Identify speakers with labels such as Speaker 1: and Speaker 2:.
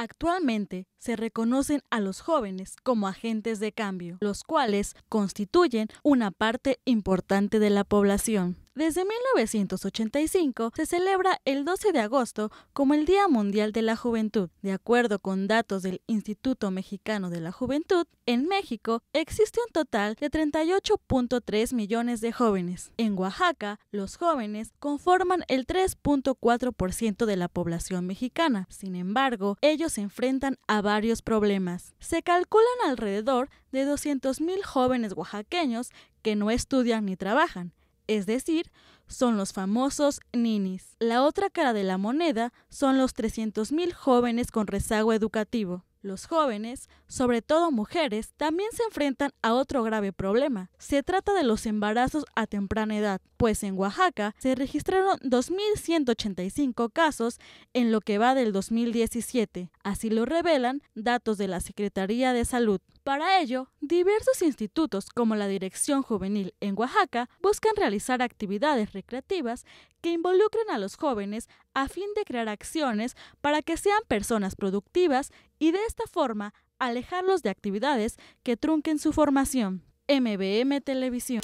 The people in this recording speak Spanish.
Speaker 1: Actualmente se reconocen a los jóvenes como agentes de cambio, los cuales constituyen una parte importante de la población. Desde 1985 se celebra el 12 de agosto como el Día Mundial de la Juventud. De acuerdo con datos del Instituto Mexicano de la Juventud, en México existe un total de 38.3 millones de jóvenes. En Oaxaca, los jóvenes conforman el 3.4% de la población mexicana. Sin embargo, ellos se enfrentan a varios problemas. Se calculan alrededor de 200.000 jóvenes oaxaqueños que no estudian ni trabajan es decir, son los famosos ninis. La otra cara de la moneda son los 300.000 jóvenes con rezago educativo. Los jóvenes, sobre todo mujeres, también se enfrentan a otro grave problema. Se trata de los embarazos a temprana edad, pues en Oaxaca se registraron 2.185 casos en lo que va del 2017, Así lo revelan datos de la Secretaría de Salud. Para ello, diversos institutos como la Dirección Juvenil en Oaxaca buscan realizar actividades recreativas que involucren a los jóvenes a fin de crear acciones para que sean personas productivas y de esta forma alejarlos de actividades que trunquen su formación. MBM Televisión.